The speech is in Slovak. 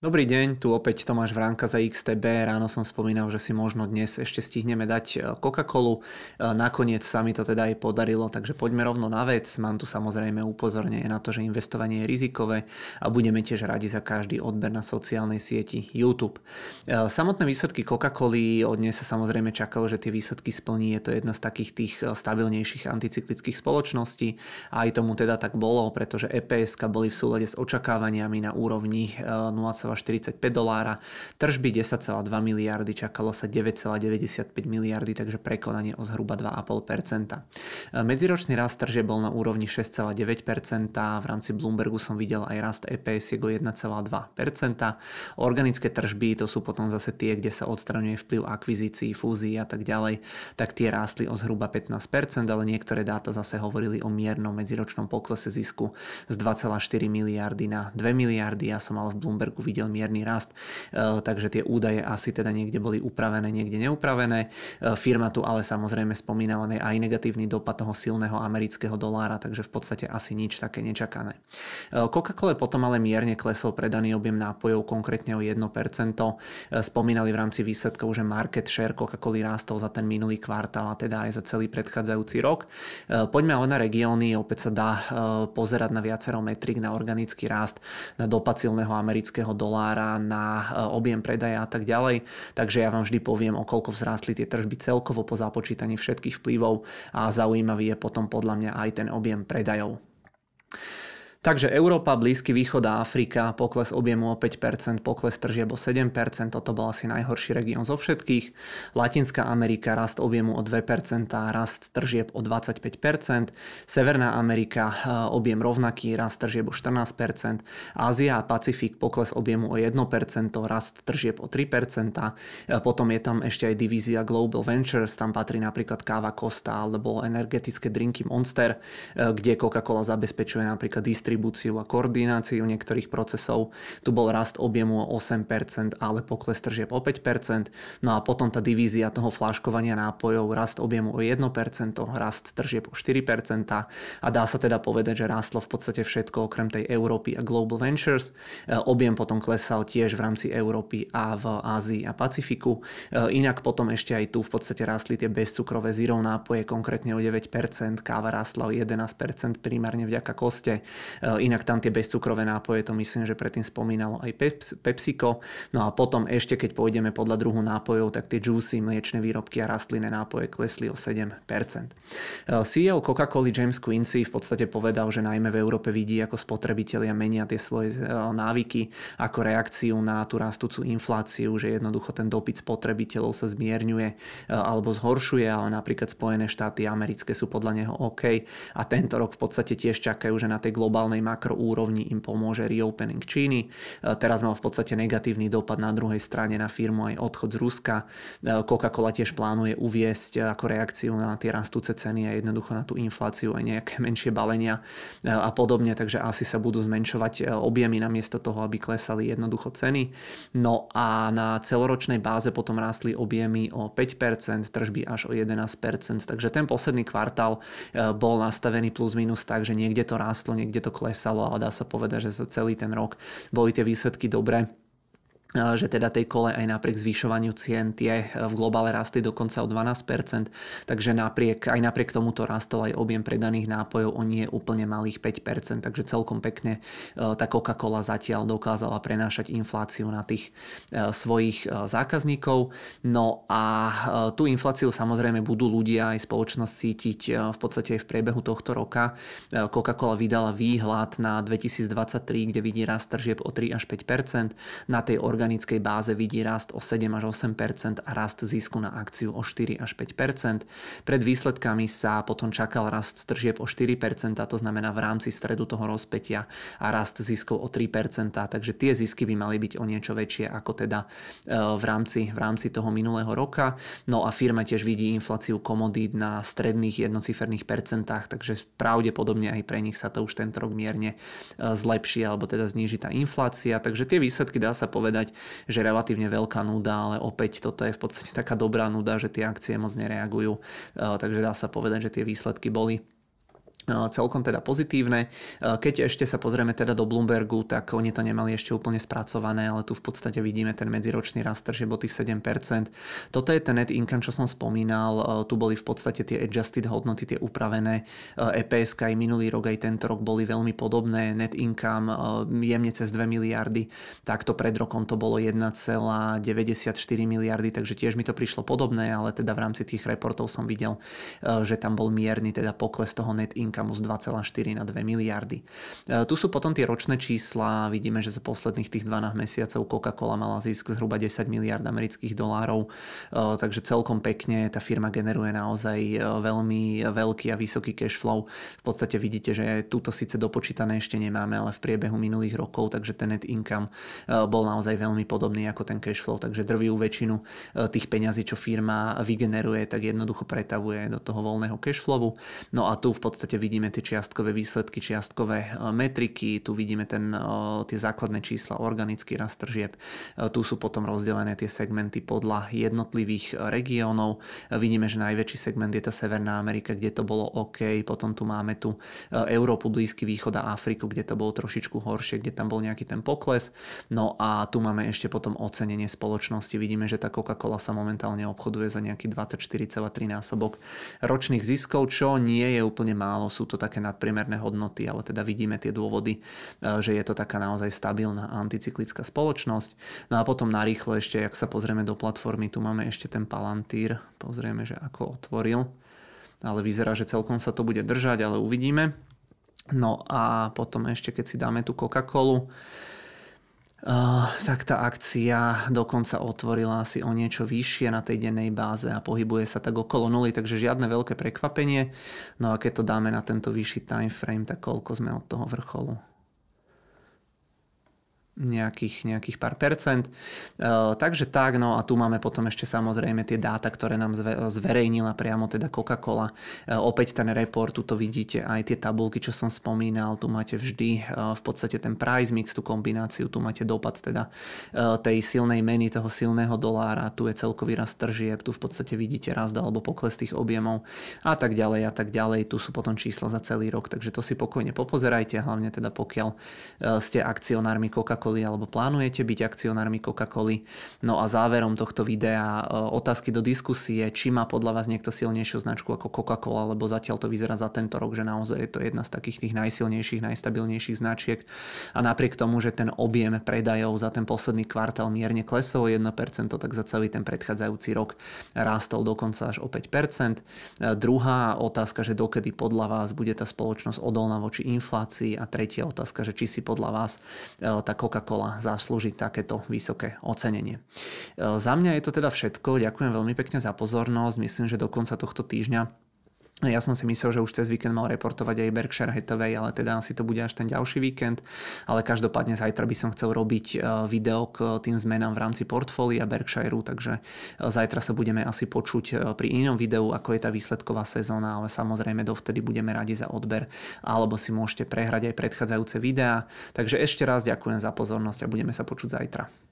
Dobrý deň, tu opäť Tomáš Vránka za XTB. Ráno som spomínal, že si možno dnes ešte stihneme dať e, Coca-Colu. E, nakoniec sa mi to teda aj podarilo, takže poďme rovno na vec. Mám tu samozrejme upozornenie na to, že investovanie je rizikové a budeme tiež radi za každý odber na sociálnej sieti YouTube. E, samotné výsledky Coca-Coly od dnes sa samozrejme čakalo, že tie výsledky splní. Je to jedna z takých tých stabilnejších anticyklických spoločností a aj tomu teda tak bolo, pretože EPS boli v súlade s očakávaniami na úrovni 0, 10,45 dolára, tržby 10,2 miliardy, čakalo sa 9,95 miliardy, takže prekonanie o zhruba 2,5%. E, medziročný rast trže bol na úrovni 6,9%, v rámci Bloombergu som videl aj rast EPS o 1,2%. Organické tržby to sú potom zase tie, kde sa odstraňuje vplyv akvizícií, fúzií a tak ďalej, tak tie rástli o zhruba 15%, ale niektoré dáta zase hovorili o miernom medziročnom poklese zisku z 2,4 miliardy na 2 miliardy. Ja som ale v Bloombergu videl videl mierny rast, eh, takže tie údaje asi teda niekde boli upravené, niekde neupravené. Eh, firma tu ale samozrejme spomínala aj negatívny dopad toho silného amerického dolára, takže v podstate asi nič také nečakané. Eh, Coca-Cola potom ale mierne klesol predaný objem nápojov, konkrétne o 1%. Spomínali v rámci výsledkov, že market share Coca-Cola rástol za ten minulý kvartál a teda aj za celý predchádzajúci rok. Poďme ale na regióny, opäť sa dá pozerať na viacero metrik, na organický rast, na dopad silného amerického dolára dolára na e, objem predaja a tak ďalej. Takže ja vám vždy poviem, o koľko vzrástli tie tržby celkovo po započítaní všetkých vplyvov a zaujímavý je potom podľa mňa aj ten objem predajov. Takže Európa, Blízky východ a Afrika, pokles objemu o 5%, pokles tržieb o 7%, toto bol asi najhorší región zo všetkých. Latinská Amerika, rast objemu o 2%, rast tržieb o 25%. Severná Amerika, eh, objem rovnaký, rast tržieb o 14%. Ázia a Pacifik, pokles objemu o 1%, rast tržieb o 3%. Eh, potom je tam ešte aj divízia Global Ventures, tam patrí napríklad káva Costa alebo energetické drinky Monster, eh, kde Coca-Cola zabezpečuje napríklad distribúciu distribúciu a koordináciu niektorých procesov. Tu bol rast objemu o 8%, ale pokles tržieb o 5%. No a potom tá divízia toho fláškovania nápojov, rast objemu o 1%, rast tržieb o 4%. A dá sa teda povedať, že rástlo v podstate všetko okrem tej Európy a Global Ventures. E, objem potom klesal tiež v rámci Európy a v Ázii a Pacifiku. E, inak potom ešte aj tu v podstate rástli tie bezcukrové zero nápoje konkrétne o 9%, káva rástla o 11% primárne vďaka koste, Eh, inak tam tie bezcukrové nápoje, to myslím, že predtým spomínalo aj PepsiCo. No a potom ešte, keď pôjdeme podľa druhu nápojov, tak tie juicy, mliečne výrobky a rastlinné nápoje klesli o 7%. Eh, CEO Coca-Cola James Quincy v podstate povedal, že najmä v Európe vidí, ako spotrebitelia menia tie svoje eh, návyky ako reakciu na tú rastúcu infláciu, že jednoducho ten dopyt spotrebiteľov sa zmierňuje alebo zhoršuje, ale napríklad Spojené štáty americké sú podľa neho OK a tento rok v podstate tiež čakajú, že na tej globálnej globálnej makroúrovni im pomôže reopening Číny. E, teraz mal v podstate negatívny dopad na druhej strane na firmu aj odchod z Ruska. E, Coca-Cola tiež plánuje uviesť e, ako reakciu na tie rastúce ceny a jednoducho na tú infláciu aj nejaké menšie balenia a podobne, takže asi sa budú zmenšovať objemy namiesto toho, aby klesali jednoducho ceny. No a na celoročnej báze potom rástli objemy o 5%, tržby až o 11%, takže ten posledný kvartál bol nastavený plus minus tak, že niekde to rástlo, niekde to klesalo a dá sa povedať, že za celý ten rok boli tie výsledky dobré že teda tej kole aj napriek zvyšovaniu cien tie e, v globále rastli dokonca o 12%, takže napriek, aj napriek tomuto rastol aj objem predaných nápojov o nie úplne malých 5%, takže celkom pekne e, tá Coca-Cola zatiaľ dokázala prenášať infláciu na tých e, svojich zákazníkov. No a tú infláciu samozrejme budú ľudia aj spoločnosť cítiť v podstate aj v priebehu tohto roka. Coca-Cola vydala výhľad na 2023, kde vidí rast tržieb o 3 až 5%, na tej organickej báze vidí rast o 7 až 8 a rast zisku na akciu o 4 až 5 Pred výsledkami sa potom čakal rast tržieb o 4 to znamená v rámci stredu toho rozpetia a rast ziskov o 3 takže tie zisky by mali byť o niečo väčšie ako teda e, v rámci, v rámci toho minulého roka. No a firma tiež vidí infláciu komodít na stredných jednociferných percentách, takže pravdepodobne aj pre nich sa to už tento rok mierne e, zlepší alebo teda zníži tá inflácia. Takže tie výsledky dá sa povedať že relatívne veľká nuda, ale opäť toto je v podstate taká dobrá nuda, že tie akcie moc nereagujú. E, takže dá sa povedať, že tie výsledky boli celkom teda pozitívne. Keď ešte sa pozrieme teda do Bloombergu, tak oni to nemali ešte úplne spracované, ale tu v podstate vidíme ten medziročný rast tržieb o tých 7%. Toto je ten net income, čo som spomínal. Tu boli v podstate tie adjusted hodnoty, tie upravené EPS, aj minulý rok, aj tento rok boli veľmi podobné. Net income jemne cez 2 miliardy, takto pred rokom to bolo 1,94 miliardy, takže tiež mi to prišlo podobné, ale teda v rámci tých reportov som videl, že tam bol mierny teda pokles toho net income inkamu z 2,4 na 2 miliardy. E, tu sú potom tie ročné čísla. Vidíme, že za posledných tých 12 mesiacov Coca-Cola mala zisk zhruba 10 miliard amerických dolárov. E, takže celkom pekne tá firma generuje naozaj e, veľmi veľký a vysoký cash flow. V podstate vidíte, že túto síce dopočítané ešte nemáme, ale v priebehu minulých rokov, takže ten net income bol naozaj veľmi podobný ako ten cash flow. Takže drvivú väčšinu tých peňazí, čo firma vygeneruje, tak jednoducho pretavuje do toho voľného flowu. No a tu v podstate vidíme tie čiastkové výsledky, čiastkové e, metriky, tu vidíme ten, e, tie základné čísla, organický rast tržieb, e, tu sú potom rozdelené tie segmenty podľa jednotlivých regiónov. Vidíme, že najväčší segment je tá Severná Amerika, kde to bolo OK, potom tu máme tu Európu, Blízky východ a Afriku, kde to bolo trošičku horšie, kde tam bol nejaký ten pokles. No a tu máme ešte potom ocenenie spoločnosti. Vidíme, že tá Coca-Cola sa momentálne obchoduje za nejaký 24,3 násobok ročných ziskov, čo nie je úplne málo sú to také nadpriemerné hodnoty, ale teda vidíme tie dôvody, e, že je to taká naozaj stabilná anticyklická spoločnosť. No a potom narýchlo ešte, ak sa pozrieme do platformy, tu máme ešte ten Palantír, pozrieme, že ako otvoril, ale vyzerá, že celkom sa to bude držať, ale uvidíme. No a potom ešte, keď si dáme tú Coca-Colu, Uh, tak tá akcia dokonca otvorila asi o niečo vyššie na tej dennej báze a pohybuje sa tak okolo nuly, takže žiadne veľké prekvapenie. No a keď to dáme na tento vyšší time frame, tak koľko sme od toho vrcholu? nejakých, nejakých pár percent. E, takže tak, no a tu máme potom ešte samozrejme tie dáta, ktoré nám zverejnila priamo teda Coca-Cola. E, opäť ten report, tu to vidíte, aj tie tabulky, čo som spomínal, tu máte vždy e, v podstate ten price mix, tú kombináciu, tu máte dopad teda e, tej silnej meny, toho silného dolára, tu je celkový rast tržieb, tu v podstate vidíte rast alebo pokles tých objemov a tak ďalej a tak ďalej. Tu sú potom čísla za celý rok, takže to si pokojne popozerajte, hlavne teda pokiaľ e, ste akcionármi Coca-Cola Coca-Coly alebo plánujete byť akcionármi Coca-Coly. No a záverom tohto videa e, otázky do diskusie, či má podľa vás niekto silnejšiu značku ako Coca-Cola, lebo zatiaľ to vyzerá za tento rok, že naozaj je to jedna z takých tých najsilnejších, najstabilnejších značiek. A napriek tomu, že ten objem predajov za ten posledný kvartál mierne klesol 1%, tak za celý ten predchádzajúci rok rástol dokonca až o 5%. E, druhá otázka, že dokedy podľa vás bude tá spoločnosť odolná voči inflácii a tretia otázka, že či si podľa vás e, tá coca Coca-Cola zaslúžiť takéto vysoké ocenenie. E, za mňa je to teda všetko. Ďakujem veľmi pekne za pozornosť. Myslím, že do konca tohto týždňa No ja som si myslel, že už cez víkend mal reportovať aj Berkshire Hathaway, ale teda asi to bude až ten ďalší víkend. Ale každopádne zajtra by som chcel robiť e, video k e, tým zmenám v rámci portfólia Berkshireu, takže e, zajtra sa budeme asi počuť pri inom videu, ako je tá výsledková sezóna, ale samozrejme dovtedy budeme radi za odber, alebo si môžete prehrať aj predchádzajúce videá. Takže ešte raz ďakujem za pozornosť a budeme sa počuť zajtra.